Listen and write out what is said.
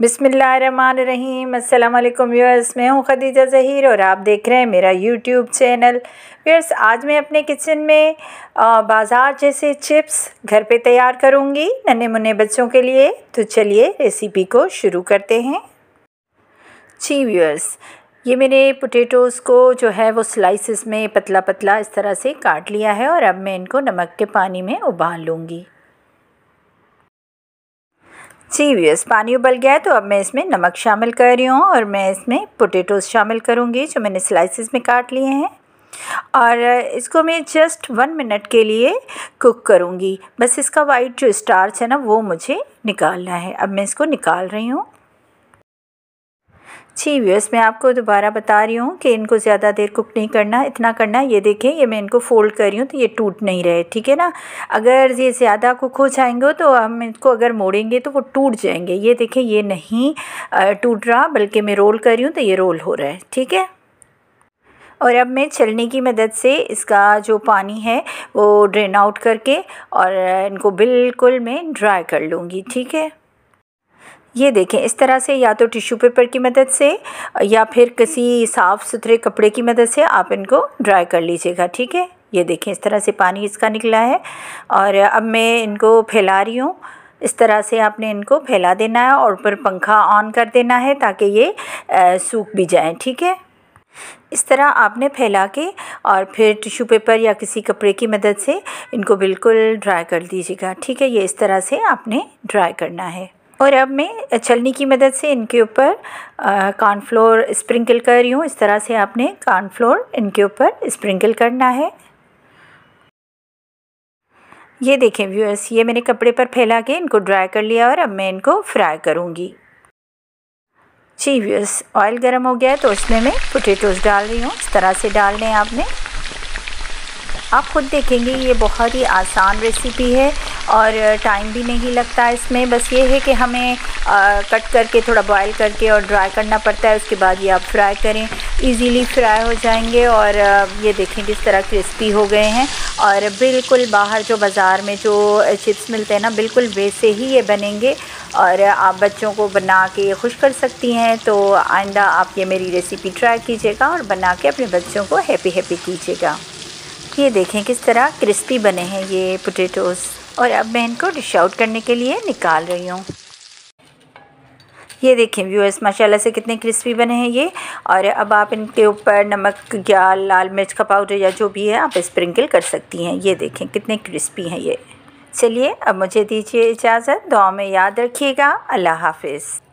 बिसमीम अल्लाम व्यूअर्स मैं हूँ खदीजा ज़हीर और आप देख रहे हैं मेरा यूट्यूब चैनल व्यर्स आज मैं अपने किचन में बाज़ार जैसे चिप्स घर पे तैयार करूँगी नन्हे मुन्ने बच्चों के लिए तो चलिए रेसिपी को शुरू करते हैं जी व्यूअर्स ये मैंने पोटैटोज़ को जो है वो स्लाइसिस में पतला पतला इस तरह से काट लिया है और अब मैं इनको नमक के पानी में उबाल लूँगी जी व्यूस पानी उबल गया है तो अब मैं इसमें नमक शामिल कर रही हूँ और मैं इसमें पोटेटोज शामिल करूँगी जो मैंने स्लाइसिस में काट लिए हैं और इसको मैं जस्ट वन मिनट के लिए कुक करूँगी बस इसका वाइट जो स्टार्च है ना वो मुझे निकालना है अब मैं इसको निकाल रही हूँ जी व्यूअर्स मैं आपको दोबारा बता रही हूँ कि इनको ज़्यादा देर कुक नहीं करना इतना करना ये देखें ये मैं इनको फ़ोल्ड कर रही हूँ तो ये टूट नहीं रहे ठीक है ना अगर ये ज़्यादा कुक हो जाएंगे तो हम इनको अगर मोड़ेंगे तो वो टूट जाएंगे ये देखें ये नहीं टूट रहा बल्कि मैं रोल कर रही हूँ तो ये रोल हो रहा है ठीक है और अब मैं छलने की मदद से इसका जो पानी है वो ड्रेन आउट करके और इनको बिल्कुल मैं ड्राई कर लूँगी ठीक है ये देखें इस तरह से या तो टिश्यू पेपर की मदद से या फिर किसी साफ़ सुथरे कपड़े की मदद से आप इनको ड्राई कर लीजिएगा ठीक है ये देखें इस तरह से पानी इसका निकला है और अब मैं इनको फैला रही हूँ इस तरह से आपने इनको फैला देना है और ऊपर पंखा ऑन कर देना है ताकि ये सूख भी जाए ठीक है इस तरह आपने फैला के और फिर टिश्यू पेपर या किसी कपड़े की मदद से इनको बिल्कुल ड्राई कर दीजिएगा ठीक है ये इस तरह से आपने ड्राई करना है और अब मैं छलनी की मदद से इनके ऊपर कॉर्नफ्लोर स्प्रिंकल कर रही हूँ इस तरह से आपने कॉर्नफ्लोर इनके ऊपर स्प्रिंकल करना है ये देखें व्यूअर्स ये मैंने कपड़े पर फैला के इनको ड्राई कर लिया और अब मैं इनको फ्राई करूँगी जी व्यूअर्स ऑयल गर्म हो गया है तो उसमें मैं पोटेटोज़ डाल रही हूँ इस तरह से डाल लें आपने आप खुद देखेंगे ये बहुत ही आसान रेसिपी है और टाइम भी नहीं लगता इसमें बस ये है कि हमें आ, कट करके थोड़ा बॉयल करके और ड्राई करना पड़ता है उसके बाद ये आप फ्राई करें इजीली फ्राई हो जाएंगे और ये देखें किस तरह क्रिस्पी हो गए हैं और बिल्कुल बाहर जो बाज़ार में जो चिप्स मिलते हैं ना बिल्कुल वैसे ही ये बनेंगे और आप बच्चों को बना के खुश कर सकती हैं तो आइंदा आप ये मेरी रेसिपी ट्राई कीजिएगा और बना के अपने बच्चों को हैप्पी हैप्पी कीजिएगा ये देखें किस तरह क्रिस्पी बने हैं ये पोटैटोज़ और अब मैं इनको डिश आउट करने के लिए निकाल रही हूँ ये देखें व्यूअर्स माशाल्लाह से कितने क्रिस्पी बने हैं ये और अब आप इनके ऊपर नमक या लाल मिर्च का पाउडर या जो भी है आप स्प्रिंकल कर सकती हैं ये देखें कितने क्रिस्पी हैं ये चलिए अब मुझे दीजिए इजाज़त दुआ में याद रखिएगा अल्लाह हाफिज़